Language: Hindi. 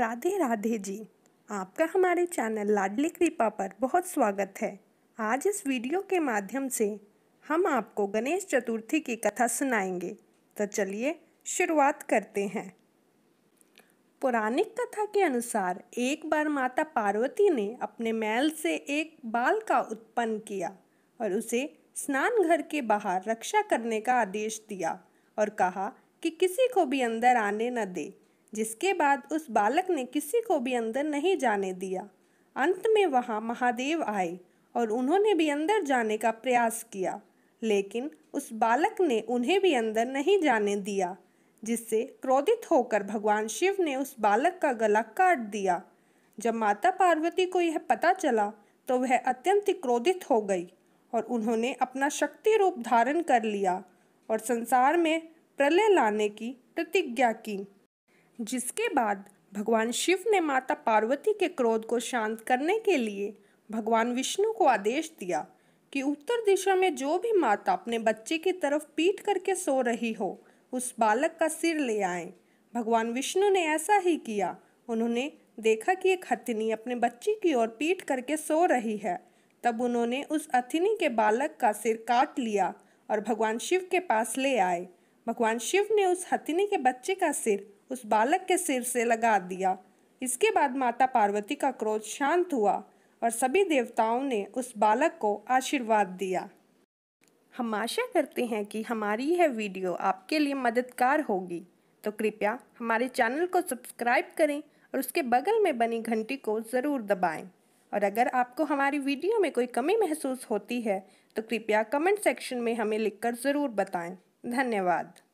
राधे राधे जी आपका हमारे चैनल लाडली कृपा पर बहुत स्वागत है आज इस वीडियो के माध्यम से हम आपको गणेश चतुर्थी की कथा सुनाएंगे तो चलिए शुरुआत करते हैं पौराणिक कथा के अनुसार एक बार माता पार्वती ने अपने मैल से एक बाल का उत्पन्न किया और उसे स्नान घर के बाहर रक्षा करने का आदेश दिया और कहा कि किसी को भी अंदर आने न दे जिसके बाद उस बालक ने किसी को भी अंदर नहीं जाने दिया अंत में वहाँ महादेव आए और उन्होंने भी अंदर जाने का प्रयास किया लेकिन उस बालक ने उन्हें भी अंदर नहीं जाने दिया जिससे क्रोधित होकर भगवान शिव ने उस बालक का गला काट दिया जब माता पार्वती को यह पता चला तो वह अत्यंत क्रोधित हो गई और उन्होंने अपना शक्ति रूप धारण कर लिया और संसार में प्रलय लाने की प्रतिज्ञा की जिसके बाद भगवान शिव ने माता पार्वती के क्रोध को शांत करने के लिए भगवान विष्णु को आदेश दिया कि उत्तर दिशा में जो भी माता अपने बच्चे की तरफ पीट करके सो रही हो उस बालक का सिर ले आए भगवान विष्णु ने ऐसा ही किया उन्होंने देखा कि एक हथिनी अपने बच्चे की ओर पीट करके सो रही है तब उन्होंने उस हथिनी के बालक का सिर काट लिया और भगवान शिव के पास ले आए भगवान शिव ने उस हथिनी के बच्चे का सिर उस बालक के सिर से लगा दिया इसके बाद माता पार्वती का क्रोध शांत हुआ और सभी देवताओं ने उस बालक को आशीर्वाद दिया हम आशा करते हैं कि हमारी यह वीडियो आपके लिए मददगार होगी तो कृपया हमारे चैनल को सब्सक्राइब करें और उसके बगल में बनी घंटी को ज़रूर दबाएं और अगर आपको हमारी वीडियो में कोई कमी महसूस होती है तो कृपया कमेंट सेक्शन में हमें लिखकर ज़रूर बताएं धन्यवाद